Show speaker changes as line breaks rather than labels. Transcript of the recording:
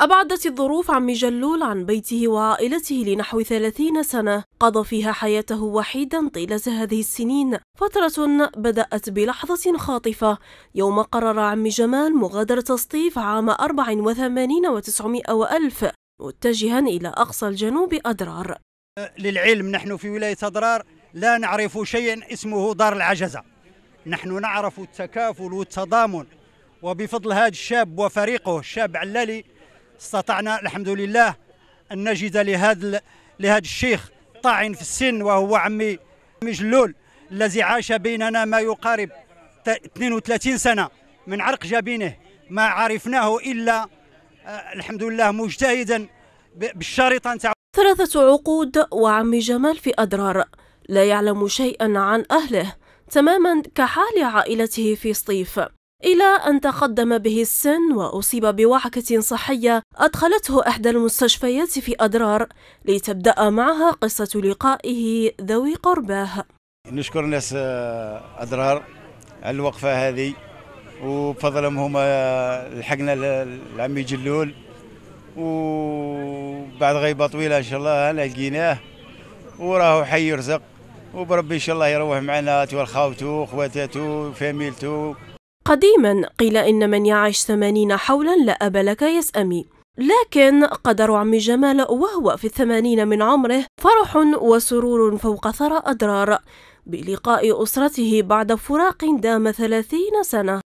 أبعدت الظروف عم جلول عن بيته وعائلته لنحو 30 سنة قضى فيها حياته وحيدا طيلة هذه السنين فترة بدأت بلحظة خاطفة يوم قرر عم جمال مغادرة سطيف عام 84 و900 وألف متجها إلى أقصى الجنوب أدرار
للعلم نحن في ولاية أدرار لا نعرف شيئا اسمه دار العجزة نحن نعرف التكافل والتضامن وبفضل هذا الشاب وفريقه الشاب علالي استطعنا الحمد لله أن نجد لهذا لهذا الشيخ طاعن في السن وهو عمي مجلول الذي عاش بيننا ما يقارب 32 سنة من عرق جبينه ما عرفناه إلا آه،
الحمد لله مجتهدا بالشريطة نتاع ثلاثة عقود وعم جمال في أدرار لا يعلم شيئا عن أهله تماما كحال عائلته في سطيف إلى أن تقدم به السن وأصيب بوعكة صحية أدخلته إحدى المستشفيات في أدرار لتبدأ معها قصة لقائه ذوي قرباه
نشكر ناس آه، أدرار على الوقفة هذه وبفضلهم هما آه، لحقنا العمي جلول وبعد غيبة طويلة إن شاء الله لقيناه وراه حي يرزق وبربي إن شاء الله يروح معنا توال خاوته وخواتاته وفاميلته
قديما قيل إن من يعيش ثمانين حولا لا أب لك يسأمي لكن قدر عم جمال وهو في الثمانين من عمره فرح وسرور فوق ثرى أدرار بلقاء أسرته بعد فراق دام ثلاثين سنة